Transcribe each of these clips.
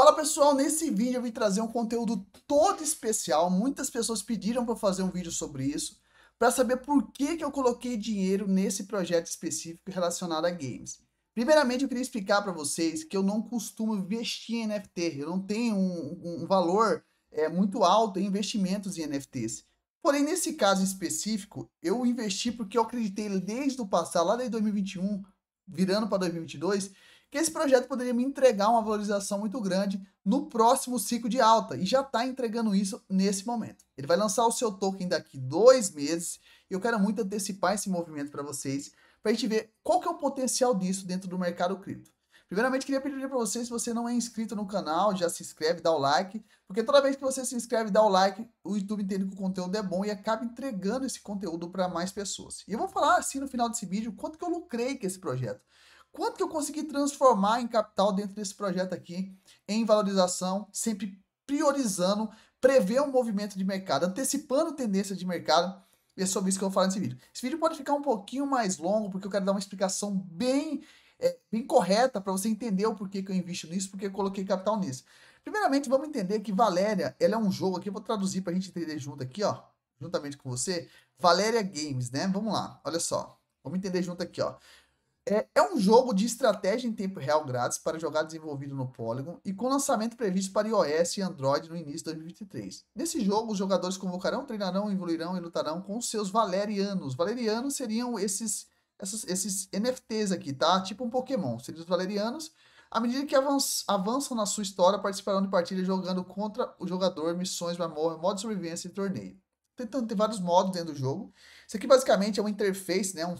Fala pessoal, nesse vídeo eu vim trazer um conteúdo todo especial. Muitas pessoas pediram para fazer um vídeo sobre isso, para saber por que, que eu coloquei dinheiro nesse projeto específico relacionado a games. Primeiramente, eu queria explicar para vocês que eu não costumo investir em NFT, eu não tenho um, um valor é, muito alto em investimentos em NFTs. Porém, nesse caso específico, eu investi porque eu acreditei desde o passado, lá desde 2021, virando para 2022, que esse projeto poderia me entregar uma valorização muito grande no próximo ciclo de alta e já está entregando isso nesse momento. Ele vai lançar o seu token daqui dois meses e eu quero muito antecipar esse movimento para vocês para a gente ver qual que é o potencial disso dentro do mercado cripto. Primeiramente, queria pedir para você, se você não é inscrito no canal, já se inscreve, dá o like, porque toda vez que você se inscreve, dá o like, o YouTube entende que o conteúdo é bom e acaba entregando esse conteúdo para mais pessoas. E eu vou falar assim no final desse vídeo, quanto que eu lucrei com esse projeto. Quanto que eu consegui transformar em capital dentro desse projeto aqui, em valorização, sempre priorizando, prever um movimento de mercado, antecipando tendência de mercado. E é sobre isso que eu vou falar nesse vídeo. Esse vídeo pode ficar um pouquinho mais longo, porque eu quero dar uma explicação bem, é, bem correta para você entender o porquê que eu invisto nisso, porque eu coloquei capital nisso. Primeiramente, vamos entender que Valéria, ela é um jogo aqui, eu vou traduzir para a gente entender junto aqui, ó, juntamente com você. Valéria Games, né? Vamos lá, olha só. Vamos entender junto aqui, ó. É, é um jogo de estratégia em tempo real grátis para jogar desenvolvido no Polygon e com lançamento previsto para iOS e Android no início de 2023. Nesse jogo, os jogadores convocarão, treinarão, evoluirão e lutarão com seus Valerianos. Valerianos seriam esses, esses, esses NFTs aqui, tá? Tipo um Pokémon. Seriam os Valerianos. À medida que avançam na sua história, participarão de partidas jogando contra o jogador, missões, mamorra, modo de sobrevivência e torneio. Tem tem vários modos dentro do jogo. Isso aqui basicamente é uma interface, né? um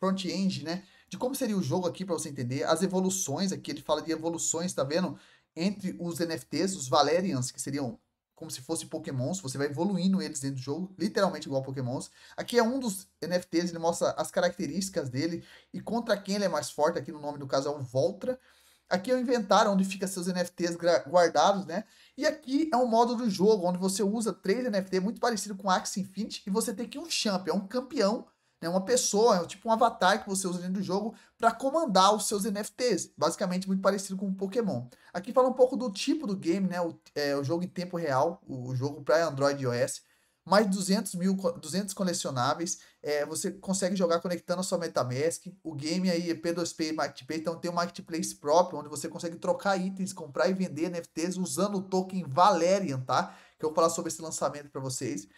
front-end, né? de como seria o jogo aqui para você entender, as evoluções aqui, ele fala de evoluções, tá vendo? Entre os NFTs, os Valerians, que seriam como se fossem pokémons, você vai evoluindo eles dentro do jogo, literalmente igual pokémons. Aqui é um dos NFTs, ele mostra as características dele e contra quem ele é mais forte, aqui no nome do caso é o Voltra. Aqui é o inventário, onde fica seus NFTs guardados, né? E aqui é um modo do jogo, onde você usa três NFT, muito parecido com Axie Infinity, e você tem que um é um campeão, né, uma pessoa, é tipo um avatar que você usa dentro do jogo para comandar os seus NFTs, basicamente muito parecido com o Pokémon. Aqui fala um pouco do tipo do game, né, o, é, o jogo em tempo real, o, o jogo para Android e iOS, mais de 200 mil 200 colecionáveis. É, você consegue jogar conectando a sua MetaMask. O game aí é P2P e MarketPay, então tem um marketplace próprio onde você consegue trocar itens, comprar e vender NFTs usando o token Valerian, tá? Que eu vou falar sobre esse lançamento para vocês.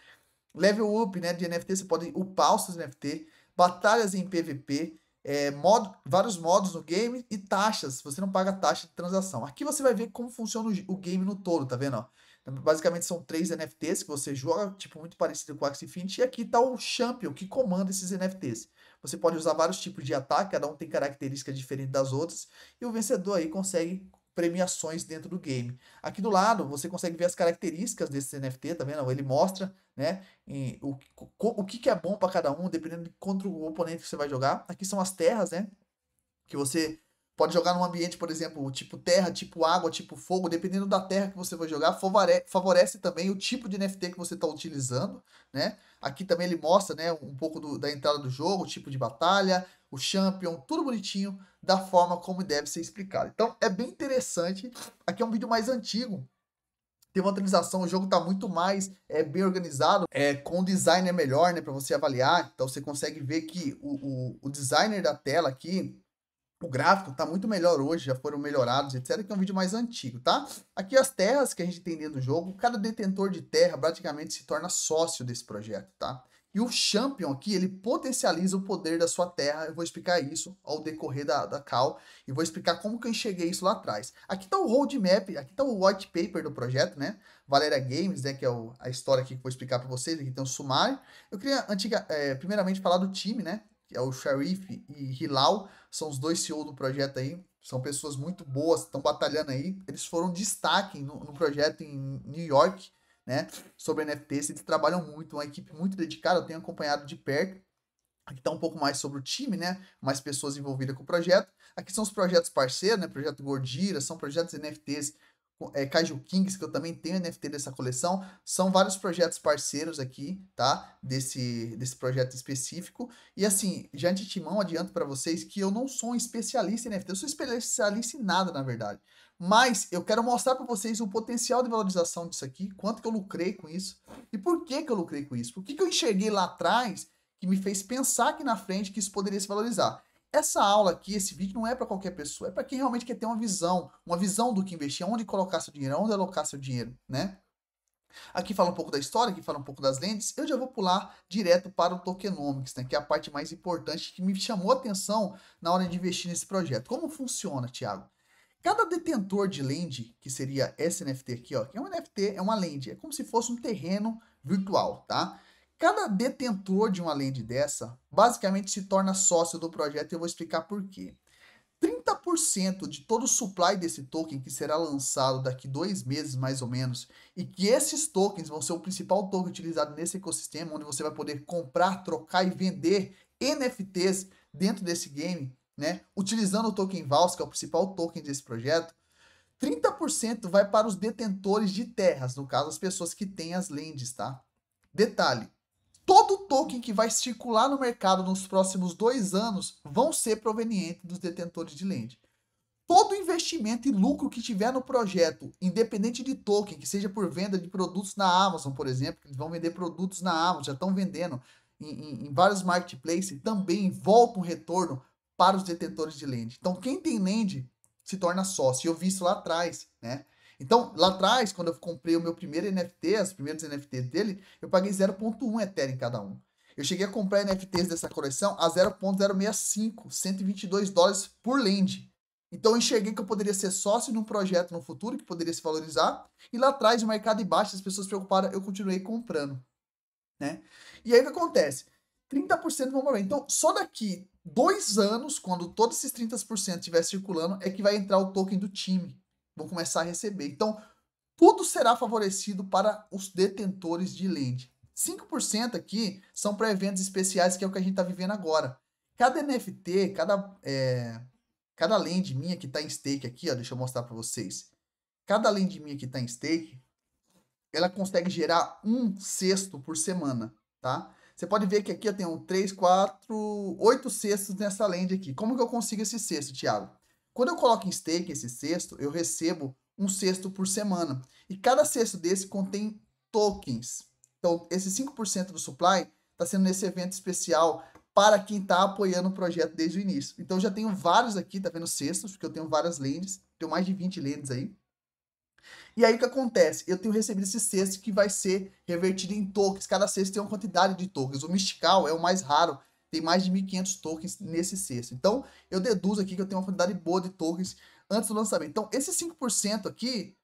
Level up, né, de NFT, você pode upar os seus NFT, batalhas em PVP, é, modo, vários modos no game e taxas. Você não paga taxa de transação. Aqui você vai ver como funciona o, o game no todo, tá vendo? Ó? Então, basicamente são três NFTs que você joga, tipo, muito parecido com o Axie Infinity. E aqui tá o Champion que comanda esses NFTs. Você pode usar vários tipos de ataque, cada um tem característica diferente das outras. E o vencedor aí consegue premiações dentro do game. Aqui do lado você consegue ver as características desse NFT, tá vendo? Né? Ele mostra né, em, o, o que, que é bom para cada um, dependendo de contra o oponente que você vai jogar. Aqui são as terras, né? Que você Pode jogar num ambiente, por exemplo, tipo terra, tipo água, tipo fogo, dependendo da terra que você vai jogar, favorece também o tipo de NFT que você está utilizando, né? Aqui também ele mostra, né, um pouco do, da entrada do jogo, o tipo de batalha, o champion, tudo bonitinho da forma como deve ser explicado. Então é bem interessante. Aqui é um vídeo mais antigo, tem uma atualização, o jogo está muito mais é, bem organizado, é, com design designer é melhor, né, para você avaliar, então você consegue ver que o, o, o, designer da tela aqui, o gráfico está muito melhor hoje, já foram melhorados, etc. Que é um vídeo mais antigo, tá? Aqui as terras que a gente tem dentro do jogo, cada detentor de terra praticamente se torna sócio desse projeto, tá? E o Champion aqui, ele potencializa o poder da sua terra. Eu vou explicar isso ao decorrer da, da call. E vou explicar como que eu enxerguei isso lá atrás. Aqui está o roadmap, aqui está o white paper do projeto, né? Valera Games, né? Que é o, a história aqui que eu vou explicar para vocês. Aqui tem o sumário. Eu queria, antiga, é, primeiramente, falar do time, né? que é o Sharif e Hilal, são os dois CEO do projeto aí, são pessoas muito boas, estão batalhando aí. Eles foram destaque no, no, projeto em New York, né, sobre NFTs, eles trabalham muito, uma equipe muito dedicada, eu tenho acompanhado de perto. Aqui está um pouco mais sobre o time, né? Mais pessoas envolvidas com o projeto. Aqui são os projetos parceiros, né? Projeto Gordira, são projetos NFTs é, Kaiju Kings, que eu também tenho NFT dessa coleção. São vários projetos parceiros aqui, tá? Desse, desse projeto específico. E assim, já de timão adianto para vocês que eu não sou um especialista em NFT, eu sou especialista em nada, na verdade. Mas eu quero mostrar para vocês o potencial de valorização disso aqui, quanto que eu lucrei com isso e por que que eu lucrei com isso. Por que que eu enxerguei lá atrás que me fez pensar que na frente que isso poderia se valorizar. Essa aula aqui, esse vídeo não é para qualquer pessoa, é para quem realmente quer ter uma visão, uma visão do que investir, onde colocar seu dinheiro, onde alocar seu dinheiro, né? Aqui fala um pouco da história, aqui fala um pouco das lentes. Eu já vou pular direto para o tokenomics, né, que é a parte mais importante que me chamou a atenção na hora de investir nesse projeto. Como funciona, Thiago? Cada detentor de land, que seria esse NFT aqui, ó, que é um NFT, é uma land, é como se fosse um terreno virtual, tá? Cada detentor de uma lenda dessa basicamente se torna sócio do projeto e eu vou explicar por quê. 30% de todo o supply desse token que será lançado daqui dois meses mais ou menos, e que esses tokens vão ser o principal token utilizado nesse ecossistema, onde você vai poder comprar, trocar e vender NFTs dentro desse game, né? Utilizando o token Vals, que é o principal token desse projeto, 30% vai para os detentores de terras, no caso as pessoas que têm as lands, tá? Detalhe, todo token que vai circular no mercado nos próximos dois anos vão ser provenientes dos detentores de lend. Todo investimento e lucro que tiver no projeto, independente de token, que seja por venda de produtos na Amazon, por exemplo, eles vão vender produtos na Amazon, já estão vendendo em, em, em vários marketplaces, também volta um retorno para os detentores de lend. Então, quem tem lend se torna sócio. Eu vi isso lá atrás, né? Então, lá atrás, quando eu comprei o meu primeiro NFT, os primeiros NFTs dele, eu paguei 0.1 Ether em cada um. Eu cheguei a comprar NFTs dessa coleção a 0.065, 122 dólares por land. Então eu enxerguei que eu poderia ser sócio de um projeto no futuro que poderia se valorizar. E lá atrás, o mercado embaixo, é as pessoas preocupadas, eu continuei comprando. Né? E aí o que acontece? 30% vão morrer. Então, só daqui dois anos, quando todos esses 30% estiver circulando, é que vai entrar o token do time vão começar a receber. Então, tudo será favorecido para os detentores de lead. 5% aqui são para eventos especiais, que é o que a gente está vivendo agora. Cada NFT, cada, é, cada lend minha que está em stake aqui, ó, deixa eu mostrar para vocês. Cada lend minha que está em stake, ela consegue gerar um sexto por semana, tá? Você pode ver que aqui eu tenho 3, 4, 8 cestos nessa lend aqui. Como que eu consigo esse cesto, Thiago? Quando eu coloco em stake esse cesto, eu recebo um cesto por semana. E cada cesto desse contém tokens. Então, esse 5% do supply está sendo nesse evento especial para quem está apoiando o projeto desde o início. Então, eu já tenho vários aqui, tá vendo, cestos, porque eu tenho várias lentes, tenho mais de 20 lentes aí. E aí o que acontece? Eu tenho recebido esse cesto que vai ser revertido em tokens. Cada cesto tem uma quantidade de tokens. O Mystical é o mais raro, tem mais de 1.500 tokens nesse cesto. Então, eu deduzo aqui que eu tenho uma quantidade boa de tokens antes do lançamento. Então, esse 5% aqui,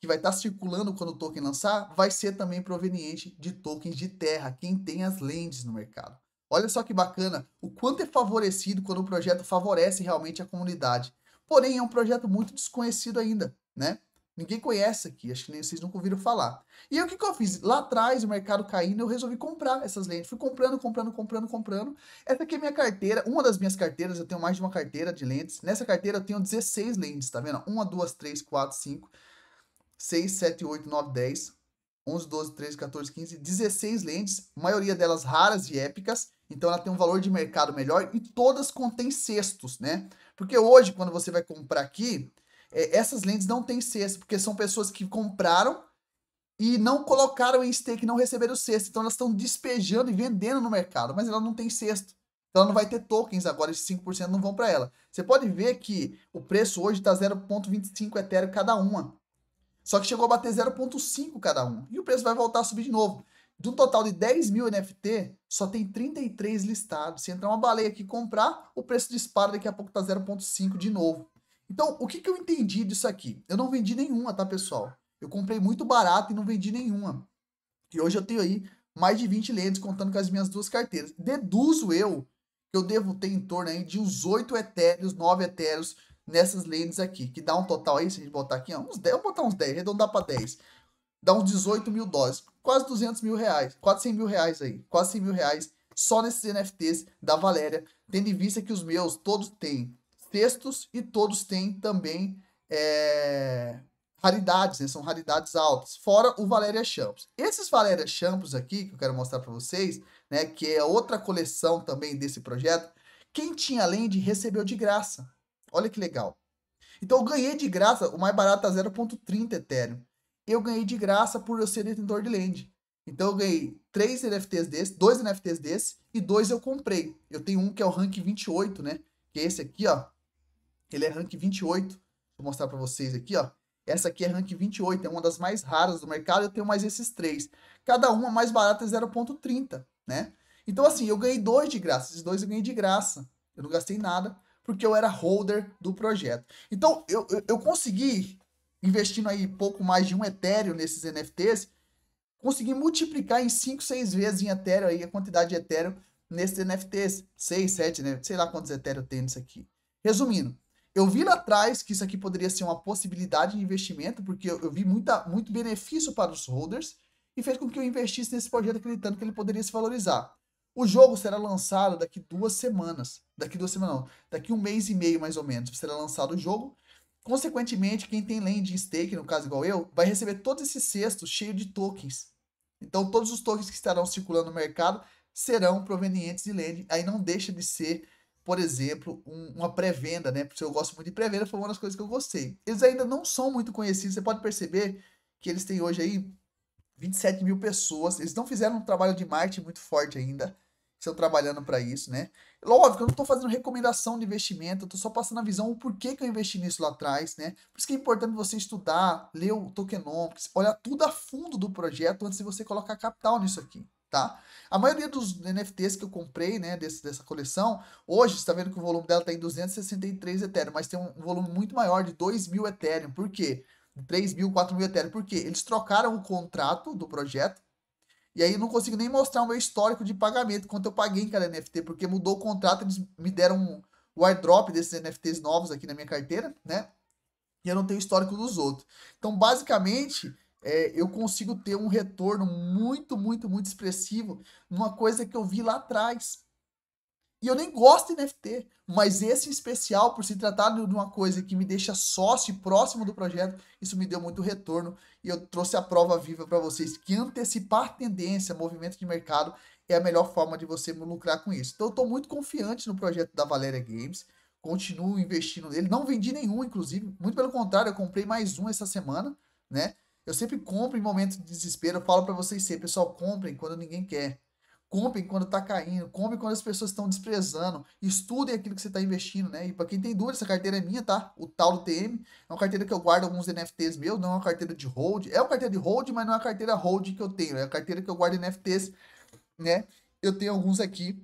que vai estar tá circulando quando o token lançar, vai ser também proveniente de tokens de terra, quem tem as lentes no mercado. Olha só que bacana o quanto é favorecido quando o projeto favorece realmente a comunidade. Porém, é um projeto muito desconhecido ainda, né? Ninguém conhece aqui, acho que nem, vocês nunca ouviram falar. E o que, que eu fiz? Lá atrás, o mercado caindo, eu resolvi comprar essas lentes. Fui comprando, comprando, comprando, comprando. Essa aqui é minha carteira, uma das minhas carteiras, eu tenho mais de uma carteira de lentes. Nessa carteira eu tenho 16 lentes, tá vendo? 1, 2, 3, 4, 5, 6, 7, 8, 9, 10, 11, 12, 13, 14, 15, 16 lentes, maioria delas raras e épicas. Então ela tem um valor de mercado melhor e todas contêm cestos, né? Porque hoje, quando você vai comprar aqui, é, essas lentes não têm cesta, porque são pessoas que compraram e não colocaram em stake, não receberam cesto. Então elas estão despejando e vendendo no mercado, mas ela não tem cesto. Então ela não vai ter tokens agora, esses 5% não vão para ela. Você pode ver que o preço hoje está 0,25 Ethereum cada uma. Só que chegou a bater 0,5 cada uma. E o preço vai voltar a subir de novo. De um total de 10 mil NFT, só tem 33 listados. Se entrar uma baleia aqui e comprar, o preço dispara, daqui a pouco tá 0,5 de novo. Então, o que, que eu entendi disso aqui? Eu não vendi nenhuma, tá, pessoal? Eu comprei muito barato e não vendi nenhuma. E hoje eu tenho aí mais de 20 lentes contando com as minhas duas carteiras. Deduzo eu que eu devo ter em torno aí de uns 8 etéreos, 9 etéreos nessas lentes aqui, que dá um total aí, se a gente botar aqui, ó, uns 10, vou botar uns 10, arredondar para 10. Dá uns 18 mil doses, quase 200 mil reais, quase 100 mil reais aí, quase 100 mil reais só nesses NFTs da Valéria, tendo em vista que os meus todos têm textos e todos têm também é, raridades, né? são raridades altas, fora o Valéria Champs. Esses Valéria Champs aqui, que eu quero mostrar para vocês, né, que é outra coleção também desse projeto, quem tinha Land recebeu de graça. Olha que legal. Então eu ganhei de graça, o mais barato tá 0.30 Ethereum. Eu ganhei de graça por eu ser detentor de Land. Então eu ganhei três NFTs desse, dois NFTs desse e dois eu comprei. Eu tenho um que é o rank 28, né? Que é esse aqui, ó, ele é rank 28. Vou mostrar para vocês aqui, ó. Essa aqui é rank 28, é uma das mais raras do mercado. Eu tenho mais esses três. Cada uma mais barata é 0.30, né? Então, assim, eu ganhei dois de graça. Esses dois eu ganhei de graça. Eu não gastei nada, porque eu era holder do projeto. Então, eu, eu, eu consegui, investindo aí pouco mais de um Ethereum nesses NFTs, consegui multiplicar em 5, 6 vezes em Ethereum aí a quantidade de Ethereum nesses NFTs. 6, 7, né? sei lá quantos Ethereum tem nisso aqui. Resumindo, eu vi lá atrás que isso aqui poderia ser uma possibilidade de investimento, porque eu, eu vi muita, muito benefício para os holders e fez com que eu investisse nesse projeto acreditando que ele poderia se valorizar. O jogo será lançado daqui duas semanas. Daqui duas semanas, não. Daqui um mês e meio, mais ou menos, será lançado o jogo. Consequentemente, quem tem land stake, no caso igual eu, vai receber todos esses cestos cheios de tokens. Então, todos os tokens que estarão circulando no mercado serão provenientes de land. Aí não deixa de ser por exemplo, um, uma pré-venda, né? Porque eu gosto muito de pré-venda, foi uma das coisas que eu gostei. Eles ainda não são muito conhecidos, você pode perceber que eles têm hoje aí 27 mil pessoas. Eles não fizeram um trabalho de marketing muito forte ainda. Estão trabalhando para isso, né? Lógico, eu não estou fazendo recomendação de investimento, eu estou só passando a visão o porquê que eu investi nisso lá atrás, né? Por isso que é importante você estudar, ler o tokenomics, olhar tudo a fundo do projeto antes de você colocar capital nisso aqui tá? A maioria dos NFTs que eu comprei, né, desse, dessa coleção, hoje você está vendo que o volume dela está em 263 Ethereum, mas tem um, volume muito maior de 2 mil Ethereum. Por quê? 3 mil, 4 mil Ethereum. Por quê? Eles trocaram o contrato do projeto e aí não consigo nem mostrar o meu histórico de pagamento, quanto eu paguei em cada NFT, porque mudou o contrato, eles me deram um, o airdrop desses NFTs novos aqui na minha carteira, né? E eu não tenho histórico dos outros. Então, basicamente, é, eu consigo ter um retorno muito, muito, muito expressivo numa coisa que eu vi lá atrás. E eu nem gosto de NFT, mas esse especial, por se tratar de uma coisa que me deixa sócio e próximo do projeto, isso me deu muito retorno e eu trouxe a prova viva para vocês que antecipar tendência, movimento de mercado é a melhor forma de você lucrar com isso. Então eu estou muito confiante no projeto da Valéria Games, continuo investindo nele, não vendi nenhum, inclusive, muito pelo contrário, eu comprei mais um essa semana, né? Eu sempre compro em momentos de desespero. Eu falo para vocês sempre, pessoal, comprem quando ninguém quer. Comprem quando tá caindo, comprem quando as pessoas estão desprezando, estudem aquilo que você está investindo, né? E para quem tem dúvida, essa carteira é minha, tá? O tal do TM é uma carteira que eu guardo alguns NFTs meus, não é uma carteira de hold, é uma carteira de hold, mas não é uma carteira hold que eu tenho, é a carteira que eu guardo NFTs, né? Eu tenho alguns aqui,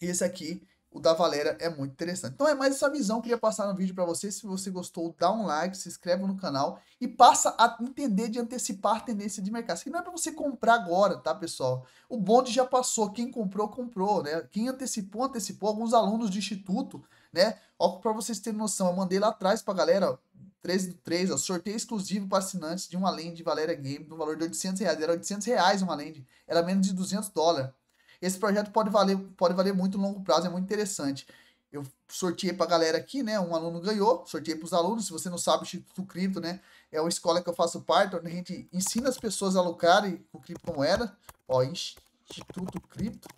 esse aqui o da Valera é muito interessante. Então é mais essa visão que eu queria passar no vídeo para você. Se você gostou, dá um like, se inscreve no canal e passa a entender de antecipar a tendência de mercado. Isso não é para você comprar agora, tá, pessoal? O bonde já passou, quem comprou, comprou, né? Quem antecipou, antecipou. Alguns alunos de instituto, né? Ó, para vocês terem noção, eu mandei lá atrás para galera, ó, 13 do 3, ó, sorteio exclusivo para assinantes de uma land de Valera Game no valor de 800 reais. Era 800 reais uma land, era menos de 200 dólares. Esse projeto pode valer, pode valer muito no longo prazo, é muito interessante. Eu sorteei para a galera aqui, né? Um aluno ganhou, sorteei para os alunos. Se você não sabe, o Instituto Cripto, né? É uma escola que eu faço parte, onde a gente ensina as pessoas a lucrarem com criptomoeda. Ó, Instituto Cripto.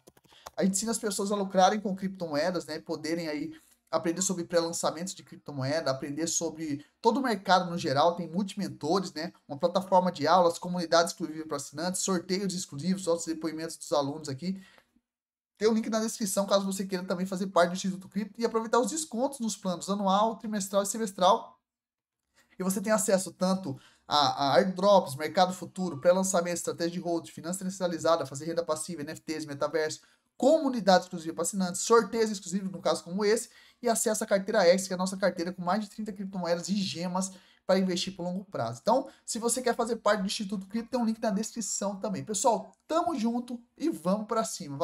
A gente ensina as pessoas a lucrarem com criptomoedas, né? Poderem aí aprender sobre pré lançamentos de criptomoeda, aprender sobre todo o mercado no geral, tem multimentores, né? Uma plataforma de aulas, comunidade exclusiva para assinantes, sorteios exclusivos, outros depoimentos dos alunos aqui. Tem o um link na descrição caso você queira também fazer parte do Instituto Cripto e aproveitar os descontos nos planos anual, trimestral e semestral. E você tem acesso tanto a, a airdrops, mercado futuro, pré-lançamento, estratégia de hold, finança centralizada, fazer renda passiva, NFTs, metaverso, comunidade exclusiva para assinantes, sorteios exclusivos, no caso como esse, e acessa a carteira X, que é a nossa carteira com mais de 30 criptomoedas e gemas para investir por longo prazo. Então, se você quer fazer parte do Instituto Cripto, tem um link na descrição também. Pessoal, tamo junto e vamos para cima.